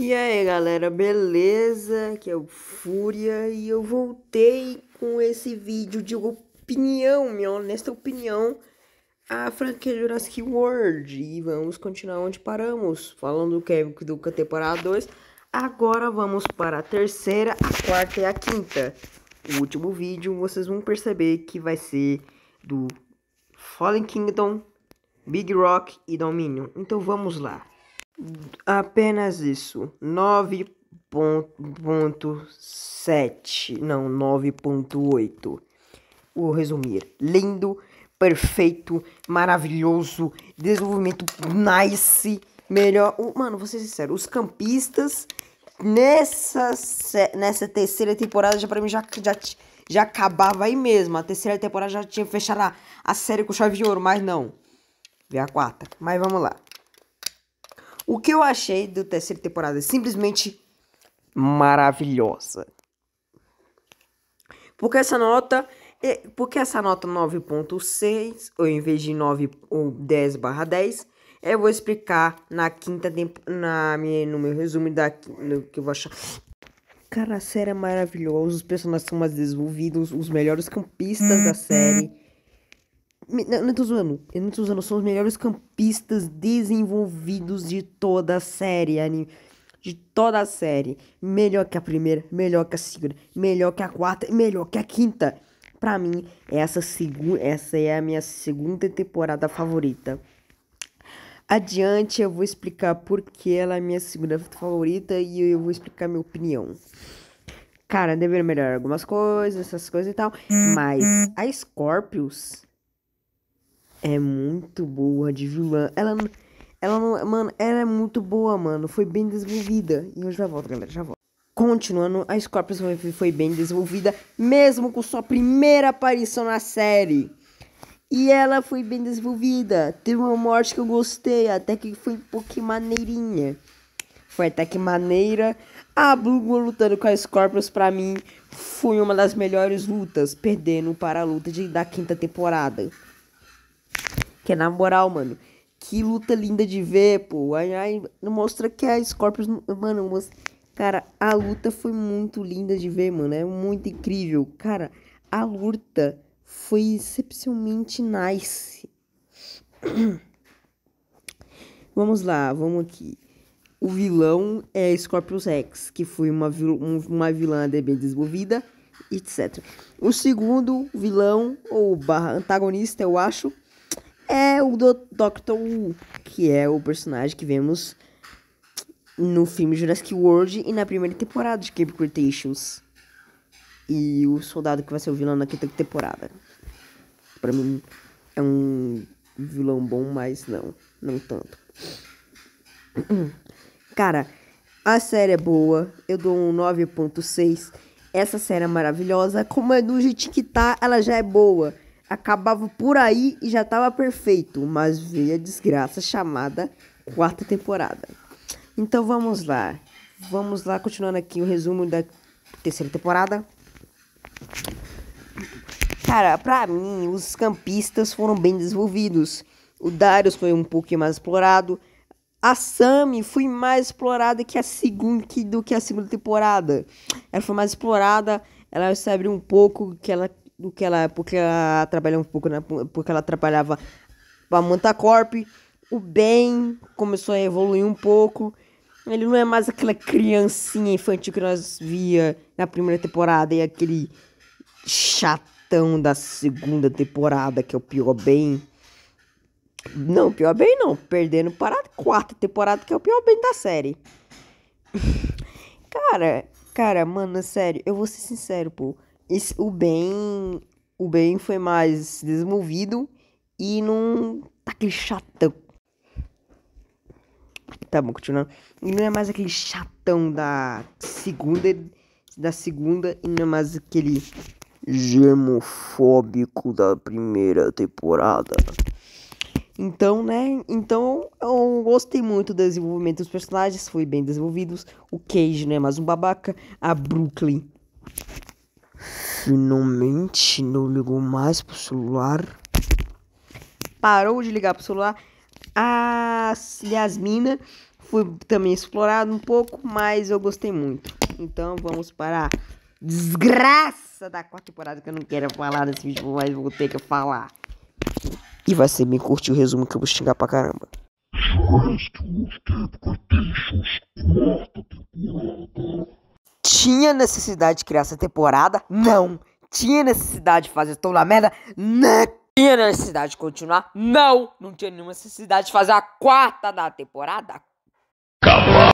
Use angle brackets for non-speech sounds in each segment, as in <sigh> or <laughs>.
E aí galera, beleza? Aqui é o Fúria e eu voltei com esse vídeo de opinião, minha honesta opinião, a franquia Jurassic World. E vamos continuar onde paramos, falando do Kevin do temporada 2. Agora vamos para a terceira, a quarta e a quinta. O último vídeo vocês vão perceber que vai ser do Fallen Kingdom, Big Rock e Dominion. Então vamos lá. Apenas isso. 9.7. Não, 9.8. Vou resumir. Lindo, perfeito, maravilhoso, desenvolvimento nice. Melhor. Mano, vou ser sincero. Os campistas nessa, nessa terceira temporada já pra mim já, já, já acabava aí mesmo. A terceira temporada já tinha fechado a, a série com chave de ouro, mas não. Veio a quarta. Mas vamos lá. O que eu achei do terceira temporada? é Simplesmente maravilhosa. Porque essa nota, é, porque essa nota 9.6, ou em vez de 9 ou 10 barra 10, eu vou explicar na quinta na minha, no meu resumo da no que eu vou achar. Cara, a série é maravilhosa, os personagens são mais desenvolvidos, os melhores campistas uhum. da série. Não, não tô zoando. Eu não tô zoando. São os melhores campistas desenvolvidos de toda a série, anime. De toda a série. Melhor que a primeira, melhor que a segunda, melhor que a quarta, melhor que a quinta. Pra mim, essa, segunda, essa é a minha segunda temporada favorita. Adiante eu vou explicar por que ela é minha segunda favorita e eu vou explicar minha opinião. Cara, deveria melhorar algumas coisas, essas coisas e tal. Hum, mas hum. a Scorpius é muito boa de vilã. Ela não. Ela não. Mano, ela é muito boa, mano. Foi bem desenvolvida. E eu já volto, galera. Já volto. Continuando, a Scorpius foi bem desenvolvida, mesmo com sua primeira aparição na série. E ela foi bem desenvolvida. Teve uma morte que eu gostei, até que foi um pouquinho maneirinha. Foi até que maneira. A Blue lutando com a Scorpius, pra mim, foi uma das melhores lutas, perdendo para a luta de, da quinta temporada. Que é na moral, mano. Que luta linda de ver, pô. Ai, ai, mostra que a Scorpius. Mano, mostra... cara, a luta foi muito linda de ver, mano. É muito incrível. Cara, a luta foi excepcionalmente nice. <clears throat> vamos lá, vamos aqui. O vilão é Scorpius Rex, que foi uma, vil... uma vilã bem desenvolvida, etc. O segundo vilão, ou barra antagonista, eu acho é o do Doctor Who, que é o personagem que vemos no filme Jurassic World e na primeira temporada de Cape Cretaceous. E o soldado que vai ser o vilão na quinta temporada. Pra mim, é um vilão bom, mas não, não tanto. <clears throat> Cara, a série é boa, eu dou um 9.6. Essa série é maravilhosa, como é do jeitinho que tá, ela já é boa acabava por aí e já estava perfeito, mas veio a desgraça chamada quarta temporada. Então vamos lá. Vamos lá, continuando aqui o resumo da terceira temporada. Cara, pra mim, os campistas foram bem desenvolvidos. O Darius foi um pouquinho mais explorado. A Sami foi mais explorada que a segunda, que, do que a segunda temporada. Ela foi mais explorada, ela se abriu um pouco, que ela do que ela porque ela trabalhava um pouco né, porque ela trabalhava para Manta Corp o Ben começou a evoluir um pouco ele não é mais aquela criancinha infantil que nós via na primeira temporada e aquele chatão da segunda temporada que é o pior Ben não pior Ben não perdendo para a quarta temporada que é o pior Ben da série <laughs> cara cara mano sério eu vou ser sincero pô o bem o bem foi mais desenvolvido e não tá aquele chatão. Tá bom, continuando. E não é mais aquele chatão da segunda da segunda e não é mais aquele germofóbico da primeira temporada. Então, né? Então, eu gostei muito do desenvolvimento dos personagens, foi bem desenvolvidos. O Cage não é mais um babaca, a Brooklyn Finalmente não ligou mais pro celular. Parou de ligar pro celular. A Yasmina foi também explorada um pouco, mas eu gostei muito. Então vamos para a desgraça da quarta temporada que eu não quero falar nesse vídeo, mas vou ter que falar. E vai ser bem curto o resumo que eu vou xingar pra caramba. Rest é of Temptations, quarta temporada. Tinha necessidade de criar essa temporada? Não. Tinha necessidade de fazer tão na merda? Não. Tinha necessidade de continuar? Não. Não tinha nenhuma necessidade de fazer a quarta da temporada? Calma.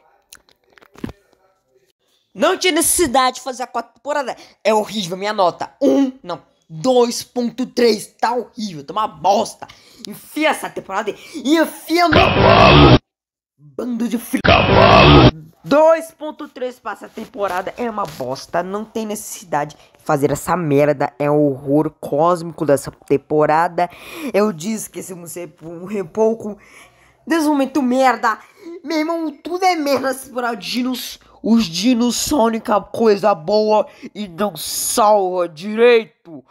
Não tinha necessidade de fazer a quarta temporada. É horrível minha nota. Um, não. 2.3. Tá horrível. Tá uma bosta. Enfia essa temporada e enfia no... Cavalo. Bando de frio. Cavalo. 2.3 passa a temporada é uma bosta, não tem necessidade de fazer essa merda, é o horror cósmico dessa temporada. Eu disse que esse museu é um pouco. Nesse momento, merda! Meu irmão, tudo é merda por temporada. Dinos, os dinos são a coisa boa e não salva direito.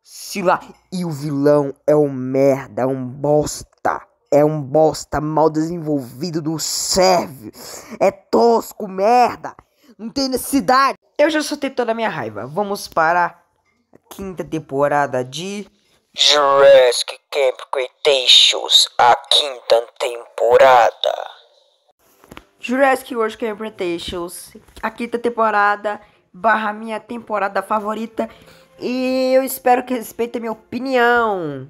Se lá, e o vilão é um merda, é um bosta. É um bosta mal desenvolvido do serve. É tosco, merda. Não tem necessidade. Eu já soltei toda a minha raiva. Vamos para a quinta temporada de Jurassic Camp Cretaceous, a quinta temporada. Jurassic World Camp Cretaceous, a quinta temporada barra minha temporada favorita. E eu espero que respeitem minha opinião.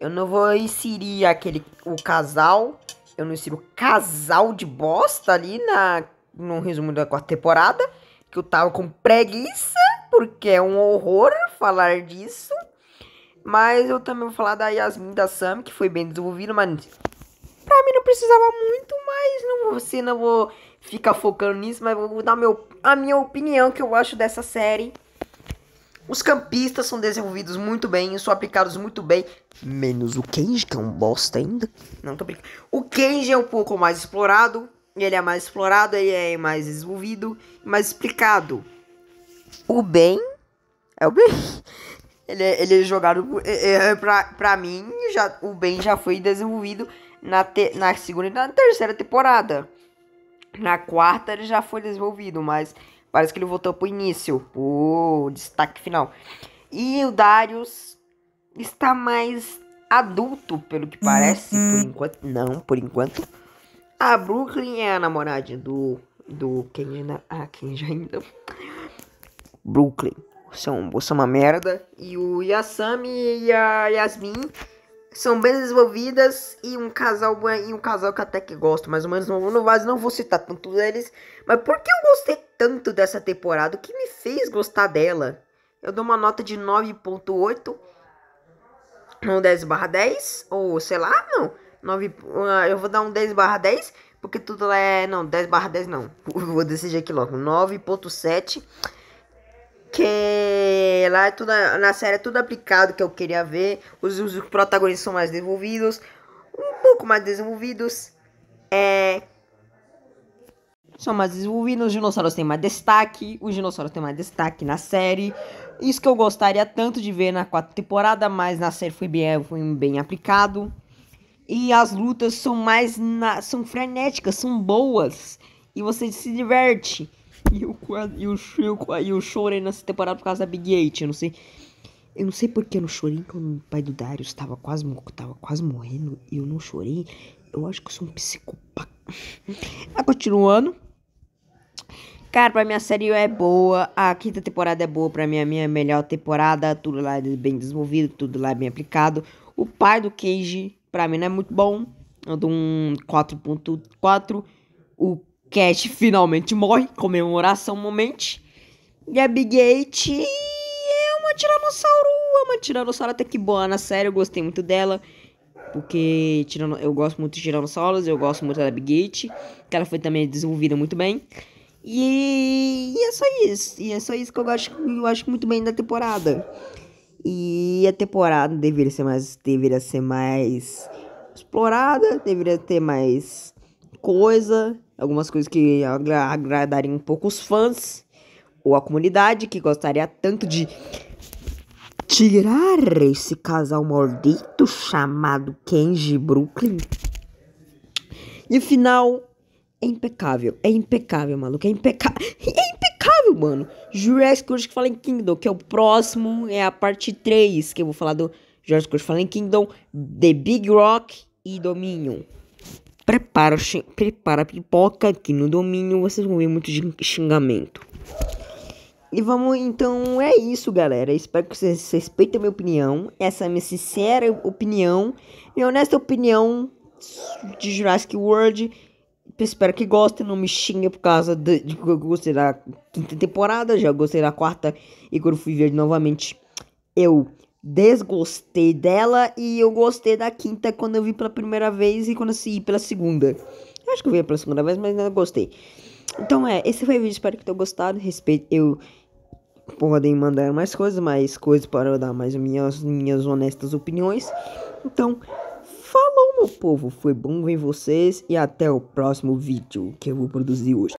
Eu não vou inserir aquele o casal. Eu não insiro casal de bosta ali na no resumo da quarta temporada, que eu tava é com preguiça, porque é um horror falar disso. Mas eu também vou falar da Yasmin da Sam, que foi bem desenvolvida, mas pra mim não precisava muito, mas não você não vou ficar focando nisso, mas vou dar meu, a minha opinião que eu acho dessa série. Os campistas são desenvolvidos muito bem, são aplicados muito bem. Menos o Kenji, que é um bosta ainda. Não tô brincando. O Kenji é um pouco mais explorado. Ele é mais explorado, ele é mais desenvolvido, mais explicado. O Ben é o Ben. Ele, é, ele é jogado. É, é, é, pra, pra mim, já, o Ben já foi desenvolvido na, te, na segunda e na terceira temporada. Na quarta ele já foi desenvolvido, mas Parece que ele voltou pro início, o destaque final. E o Darius está mais adulto, pelo que parece, por uhum. enquanto. Não, por enquanto. A Brooklyn é a namoradinha do. Do. Quem Ah, já ainda. Brooklyn. Você é, um, você é uma merda. E o Yasami e a Yasmin são bem desenvolvidas e um casal é, e um casal que até que gosto, mais ou menos no, no não vou citar tanto deles, mas porque eu gostei tanto dessa temporada, o que me fez gostar dela? Eu dou uma nota de 9.8 um 10 10, ou sei lá, não, 9, ah, eu vou dar um 10 10, porque tudo é, não, 10 barra 10 não, <laughs> vou decidir aqui logo, 9.7 que lá é tudo, na série é tudo aplicado que eu queria ver. Os, os protagonistas são mais desenvolvidos, um pouco mais desenvolvidos. É... São mais desenvolvidos, os dinossauros têm mais destaque, os dinossauros têm mais destaque na série. Isso que eu gostaria tanto de ver na quarta temporada, mas na série foi bem, foi bem aplicado. E as lutas são mais na, são frenéticas, são boas e você se diverte. E eu quase. Eu, eu, eu chorei nessa temporada por causa da Big Eight. Eu não sei. Eu não sei porque eu não chorei quando o pai do Darius tava quase, estava quase morrendo. Eu não chorei. Eu acho que eu sou um psicopata. <laughs> ah, continuando. Cara, pra mim a série é boa. A quinta temporada é boa. Pra mim a minha melhor temporada. Tudo lá é bem desenvolvido. Tudo lá é bem aplicado. O pai do Cage, pra mim, não é muito bom. Eu é dou um 4.4. O Cash finalmente morre, comemoração momente. E a Big Eight é uma tiranossauro, é uma tiranossauro até que boa, na sério, eu gostei muito dela. Porque tirano, eu gosto muito de tiranossauros, eu gosto muito da Big Eight, que ela foi também desenvolvida muito bem. E, e é só isso, e é só isso que eu gosto, eu acho muito bem da temporada. E a temporada deveria ser mais, deveria ser mais explorada, deveria ter mais coisa, algumas coisas que agra agradariam um pouco os fãs ou a comunidade que gostaria tanto de tirar esse casal maldito chamado Kenji Brooklyn. E o final é impecável, é impecável, maluco, é impecável. <laughs> É impecável, mano. Jurassic World Fallen Kingdom, que é o próximo, é a parte 3, que eu vou falar do Jurassic World Fallen Kingdom, The Big Rock e Dominion. Prepara, prepara pipoca aqui no domínio vocês vão ver muito xingamento. E vamos, então é isso, galera. Espero que vocês respeitem a minha opinião. Essa é a minha sincera opinião. Minha honesta opinião de Jurassic World. Espero que gostem. Não me xinguem por causa de, que eu gostei da quinta temporada. Já gostei da quarta. E quando fui ver novamente, eu desgostei dela e eu gostei da quinta quando eu vi pela primeira vez e quando eu assisti pela segunda. Eu acho que eu vi pela segunda vez, mas não gostei. Então é, esse foi o vídeo, espero que tenham gostado. Respeito, eu podem mandar mais coisas, mais coisas para eu dar mais minhas, minhas honestas opiniões. Então, falou meu povo, foi bom ver vocês e até o próximo vídeo que eu vou produzir hoje.